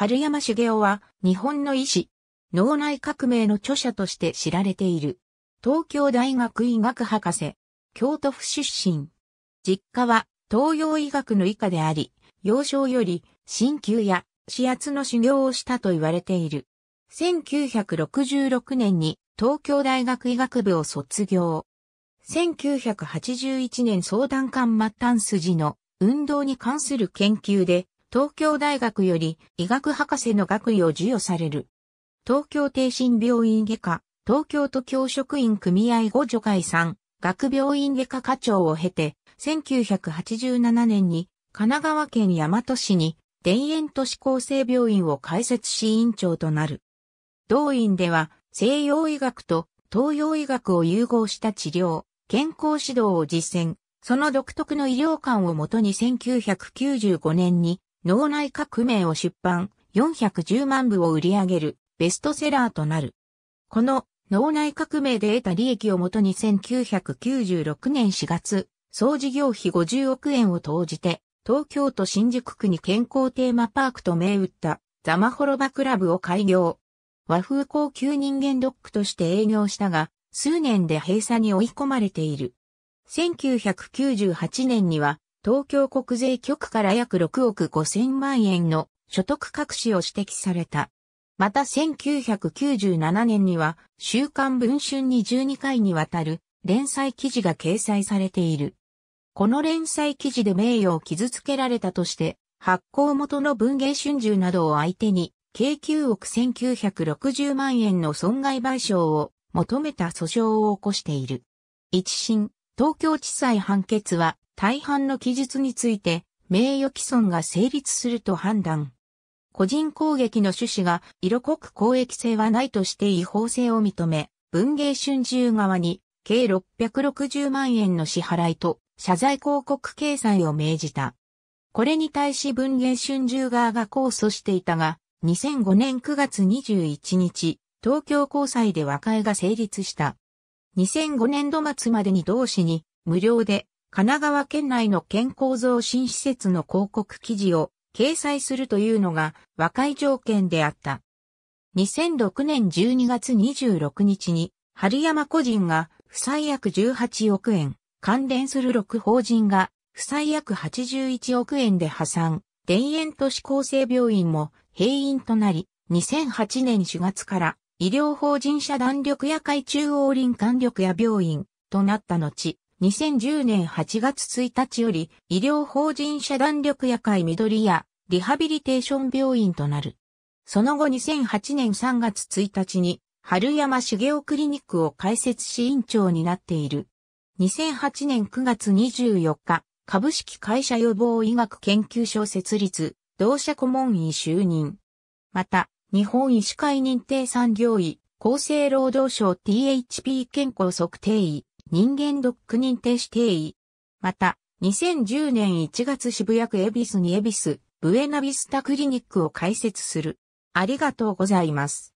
春山茂雄は日本の医師、脳内革命の著者として知られている。東京大学医学博士、京都府出身。実家は東洋医学の医科であり、幼少より鍼灸や指圧の修行をしたと言われている。1966年に東京大学医学部を卒業。1981年相談官末端筋の運動に関する研究で東京大学より医学博士の学位を授与される。東京帝心病院外科、東京都教職員組合後助会さん、学病院外科課長を経て、1987年に神奈川県大和市に田園都市厚生病院を開設し院長となる。同院では西洋医学と東洋医学を融合した治療、健康指導を実践、その独特の医療観をもとに1995年に脳内革命を出版410万部を売り上げるベストセラーとなる。この脳内革命で得た利益をもとに1996年4月、総事業費50億円を投じて、東京都新宿区に健康テーマパークと銘打ったザマホロバクラブを開業。和風高級人間ドックとして営業したが、数年で閉鎖に追い込まれている。1998年には東京国税局から約6億5 0万円の所得隠しを指摘された。また1997年には、週刊文春に12回にわたる連載記事が掲載されている。この連載記事で名誉を傷つけられたとして、発行元の文芸春秋などを相手に、計9億1960万円の損害賠償を求めた訴訟を起こしている。一審、東京地裁判決は、大半の記述について名誉毀損が成立すると判断。個人攻撃の趣旨が色濃く公益性はないとして違法性を認め、文芸春秋側に計660万円の支払いと謝罪広告掲載を命じた。これに対し文芸春秋側が控訴していたが、2005年9月21日、東京高裁で和解が成立した。2005年度末までに同市に無料で神奈川県内の健康増進施設の広告記事を掲載するというのが和解条件であった。2006年12月26日に、春山個人が、負債約18億円、関連する6法人が、負債約81億円で破産、田園都市厚生病院も閉院となり、2008年4月から、医療法人社弾力や会中央林間力や病院となった後、2010年8月1日より医療法人社団力夜会緑屋リハビリテーション病院となる。その後2008年3月1日に春山茂雄クリニックを開設し院長になっている。2008年9月24日、株式会社予防医学研究所設立、同社顧問医就任。また、日本医師会認定産業医、厚生労働省 THP 健康測定医、人間ドック認定指定医。また、2010年1月渋谷区恵比寿に恵比寿、ブエナビスタクリニックを開設する。ありがとうございます。